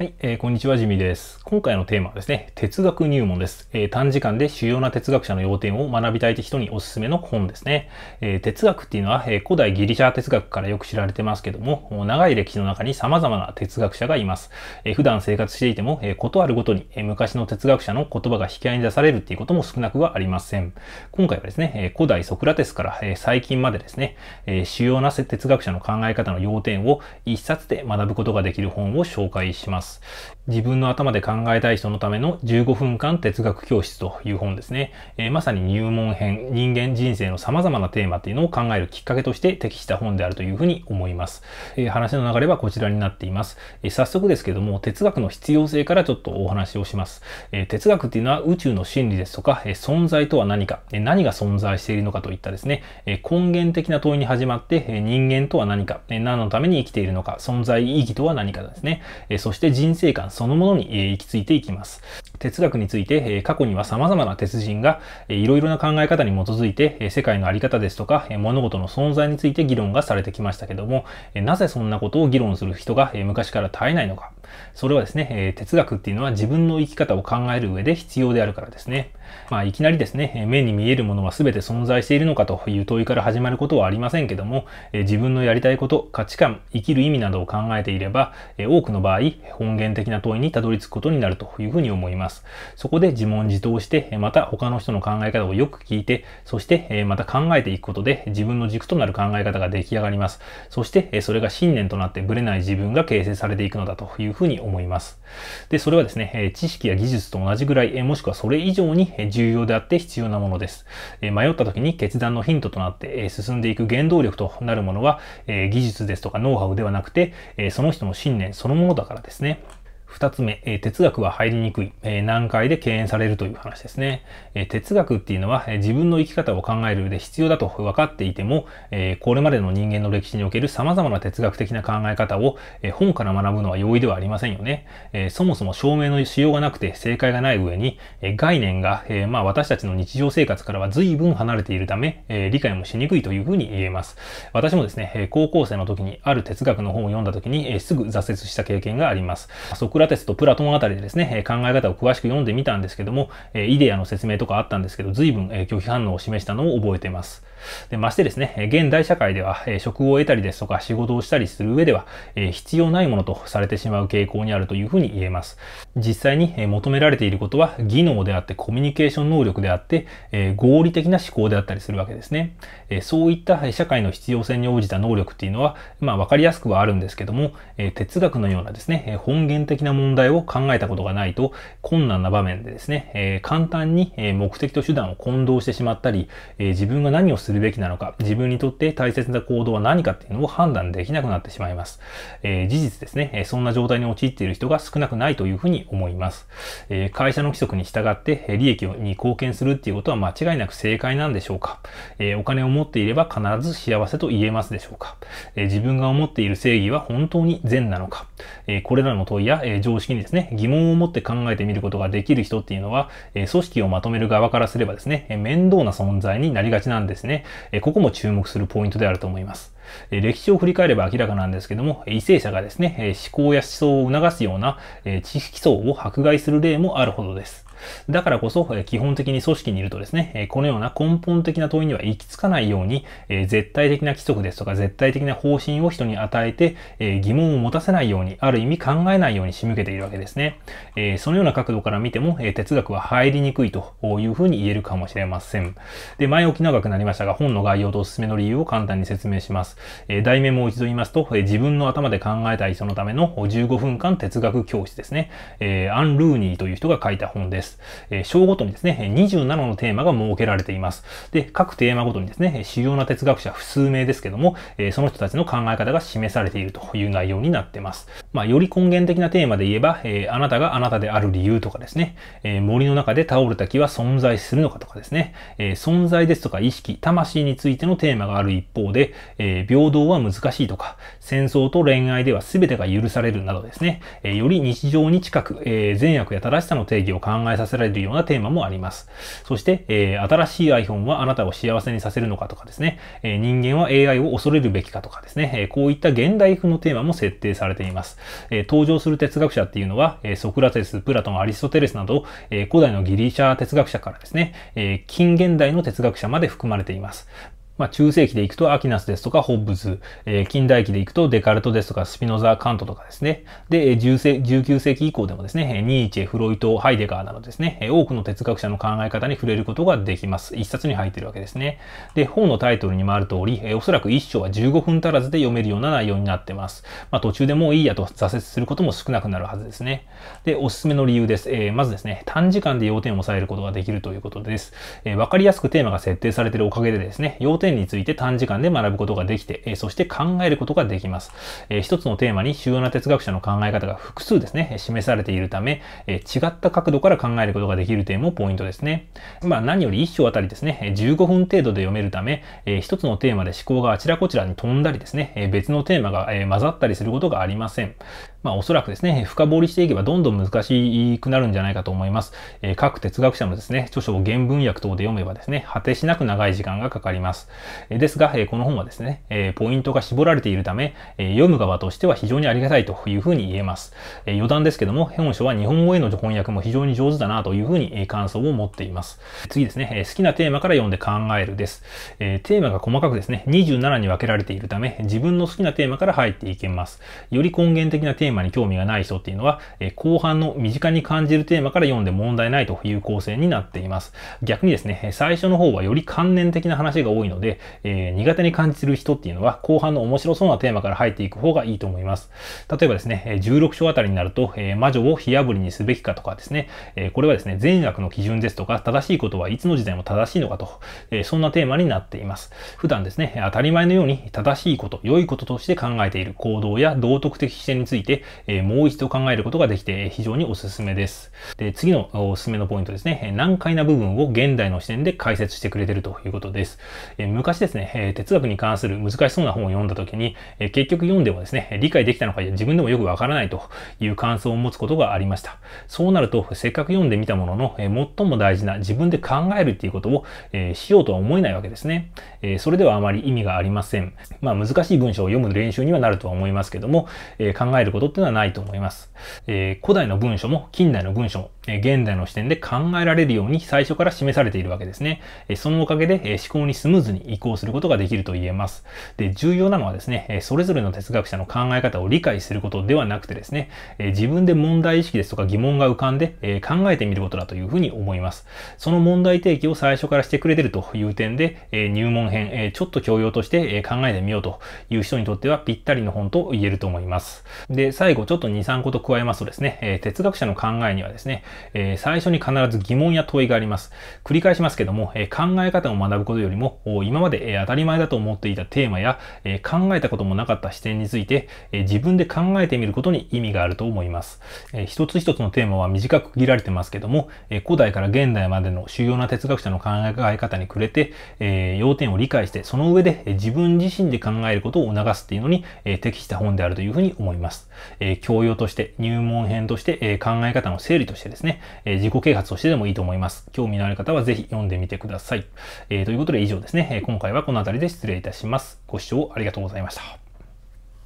はい、えー、こんにちは、ジミーです。今回のテーマはですね、哲学入門です、えー、短時間で主要な哲学者の要点を学びたいって人におすすめの本ですね。えー、哲学っていうのは、え古代ギリシャ哲学からよく知られてますけども、長い歴史の中に様々な哲学者がいます。え普段生活していても、えことあるごとに、え昔の哲学者の言葉が引き合いに出されるっていうことも少なくはありません。今回はですね、え古代ソクラテスから、え最近までですね、え主要な哲学者の考え方の要点を一冊で学ぶことができる本を紹介します。。自分の頭で考えたい人のための15分間哲学教室という本ですね。えー、まさに入門編、人間人生の様々なテーマっていうのを考えるきっかけとして適した本であるというふうに思います。えー、話の流れはこちらになっています、えー、早速ですけども、哲学の必要性からちょっとお話をします。え哲学っていうのは宇宙の真理ですとか、え存在とは何か、え何が存在しているのかといったですね、え根源的な問いに始まって、え人間とは何か、え何のために生きているのか、存在意義とは何かですね、えそして人生観そのものに行き着いていきます。哲学について過去には様々な哲人がいろいろな考え方に基づいて世界のあり方ですとか物事の存在について議論がされてきましたけどもなぜそんなことを議論する人が昔から絶えないのかそれはですね、え哲学っていうのは自分の生き方を考える上で必要であるからですね。まあ、いきなりですね、目に見えるものは全て存在しているのかという問いから始まることはありませんけども、え自分のやりたいこと、価値観、生きる意味などを考えていれば、え多くの場合、本源的な問いにたどり着くことになるというふうに思います。そこで自問自答して、また他の人の考え方をよく聞いて、そして、また考えていくことで自分の軸となる考え方が出来上がります。そして、それが信念となってブレない自分が形成されていくのだというふうにふうに思います。で、それはですね、知識や技術と同じぐらい、もしくはそれ以上に重要であって必要なものです。迷った時に決断のヒントとなって進んでいく原動力となるものは、技術ですとかノウハウではなくて、その人の信念そのものだからですね。2つ目、え哲学は入りにくい、え難解で敬遠されるという話ですね。え哲学っていうのは、え自分の生き方を考える上で必要だと分かっていても、えこれまでの人間の歴史における様々な哲学的な考え方を、え本から学ぶのは容易ではありませんよね。えそもそも証明の仕様がなくて正解がない上に、え概念が、えまあ私たちの日常生活からは随分離れているため、え理解もしにくいというふうに言えます。私もですね、高校生の時にある哲学の本を読んだ時に、えすぐ挫折した経験があります。ソクラテスとプラトンあたりでですね、考え方を詳しく読んでみたんですけども、イデアの説明とかあったんですけど、随分拒否反応を示したのを覚えています。でましてですね、現代社会では職を得たりですとか仕事をしたりする上では必要ないものとされてしまう傾向にあるというふうに言えます。実際に求められていることは技能であってコミュニケーション能力であって合理的な思考であったりするわけですね。そういった社会の必要性に応じた能力っていうのは、まあ分かりやすくはあるんですけども、哲学のようなですね、本源的なな問題を考えたことがないと困難な場面でですね、え簡単に目的と手段を混同してしまったり、え自分が何をするべきなのか、自分にとって大切な行動は何かっていうのを判断できなくなってしまいます。え事実ですね、そんな状態に陥っている人が少なくないというふうに思います。え会社の規則に従って利益に貢献するっていうことは間違いなく正解なんでしょうか、えお金を持っていれば必ず幸せと言えますでしょうか、え自分が思っている正義は本当に善なのか、えこれらの問いや、え常識にですね、疑問を持って考えてみることができる人っていうのは、え組織をまとめる側からすればですね、面倒な存在になりがちなんですね。えここも注目するポイントであると思います。歴史を振り返れば明らかなんですけども、為政者がですね、思考や思想を促すような知識層を迫害する例もあるほどです。だからこそ、基本的に組織にいるとですね、このような根本的な問いには行き着かないように、絶対的な規則ですとか、絶対的な方針を人に与えて、疑問を持たせないように、ある意味考えないように仕向けているわけですね。そのような角度から見ても、哲学は入りにくいというふうに言えるかもしれません。で、前置き長くなりましたが、本の概要とおすすめの理由を簡単に説明します。え題名もう一度言いますと、え自分の頭で考えたい人のための15分間哲学教室ですね。えアン・ルーニーという人が書いた本です。え章ごとにですね、27のテーマが設けられています。で、各テーマごとにですね、主要な哲学者数名ですけども、えその人たちの考え方が示されているという内容になってます。まあ、より根源的なテーマで言えば、えあなたがあなたである理由とかですね、え森の中で倒れた木は存在するのかとかですね、え存在ですとか意識、魂についてのテーマがある一方で、え平等は難しいとか、戦争と恋愛では全てが許されるなどですね、えより日常に近く、え善悪や正しさの定義を考えさせられるようなテーマもあります。そして、え新しい iPhone はあなたを幸せにさせるのかとかですね、え人間は AI を恐れるべきかとかですね、えこういった現代風のテーマも設定されています。え登場する哲学者っていうのは、えソクラテス、プラトン、アリストテレスなど、え古代のギリシャ哲学者からですね、え近現代の哲学者まで含まれています。まあ、中世紀でいくとアキナスですとかホッブズ、えー、近代期でいくとデカルトですとかスピノザ・カントとかですね。で、19世紀以降でもですね、ニーチェ、フロイト、ハイデガーなどですね、多くの哲学者の考え方に触れることができます。一冊に入ってるわけですね。で、本のタイトルにもある通り、えおそらく一章は15分足らずで読めるような内容になってます。まあ、途中でもういいやと挫折することも少なくなるはずですね。で、おすすめの理由です。えー、まずですね、短時間で要点を抑えることができるということです。えー、わかりやすくテーマが設定されているおかげでですね、要点然について短時間で学ぶことができて、えそして考えることができます。え一つのテーマに主要な哲学者の考え方が複数ですね、示されているため、え違った角度から考えることができる点もポイントですね。まあ何より一章あたりですね、15分程度で読めるため、え一つのテーマで思考があちらこちらに飛んだりですね、え別のテーマが、え混ざったりすることがありません。まあおそらくですね、深掘りしていけばどんどん難しくなるんじゃないかと思います。えー、各哲学者のですね、著書を原文訳等で読めばですね、果てしなく長い時間がかかります。えー、ですが、えー、この本はですね、えポイントが絞られているため、え読む側としては非常にありがたいというふうに言えます。え余談ですけども、本書は日本語への翻訳も非常に上手だなというふうに、え感想を持っています。次ですね、え好きなテーマから読んで考えるです、えテーマが細かくですね、27に分けられているため、自分の好きなテーマから入っていけます。より根源的なテーマーマに興味がない人っていうのは、え後半の身近に感じるテーマから読んで問題ないという構成になっています。逆にですね、最初の方はより関連的な話が多いので、えー、苦手に感じる人っていうのは後半の面白そうなテーマから入っていく方がいいと思います。例えばですね、16章あたりになると、えー、魔女を火炙りにすべきかとかですね、えー、これはですね、善悪の基準ですとか、正しいことはいつの時代も正しいのかと、えそんなテーマになっています。普段ですね、当たり前のように正しいこと、良いこととして考えている行動や道徳的視点について、えもう一度考えることができて非常におすすめです。で、次のおすすめのポイントですね。難解な部分を現代の視点で解説してくれてるということです。え昔ですね、え哲学に関する難しそうな本を読んだ時に、え結局読んでもですね、理解できたのか自分でもよくわからないという感想を持つことがありました。そうなると、せっかく読んでみたものの、え最も大事な自分で考えるっていうことを、えしようとは思えないわけですね。えそれではあまり意味がありません。まあ難しい文章を読む練習にはなるとは思いますけども、え考えることっていうのはないと思います。えー、古代の文書も近代の文書も現代の視点で考えられるように最初から示されているわけですね。そのおかげで思考にスムーズに移行することができると言えます。で、重要なのはですね、それぞれの哲学者の考え方を理解することではなくてですね、自分で問題意識ですとか疑問が浮かんで考えてみることだというふうに思います。その問題提起を最初からしてくれてるという点で、入門編、ちょっと教養として考えてみようという人にとってはぴったりの本と言えると思います。で、最後ちょっと2、3個と加えますとですね、哲学者の考えにはですね、えー、最初に必ず疑問や問いがあります。繰り返しますけども、えー、考え方を学ぶことよりも、今まで、え当たり前だと思っていたテーマや、え考えたこともなかった視点について、え自分で考えてみることに意味があると思います、え一つ一つのテーマは短く区切られてますけども、え古代から現代までの主要な哲学者の考え方に触れて、え要点を理解して、その上で、え自分自身で考えることを促すっていうのに、え適した本であるというふうに思います。え教養として、入門編として、え考え方の整理としてですですね、え自己啓発としてでもいいと思います。興味のある方はぜひ読んでみてください。えということで以上ですね、今回はこの辺りで失礼いたします。ご視聴ありがとうございました。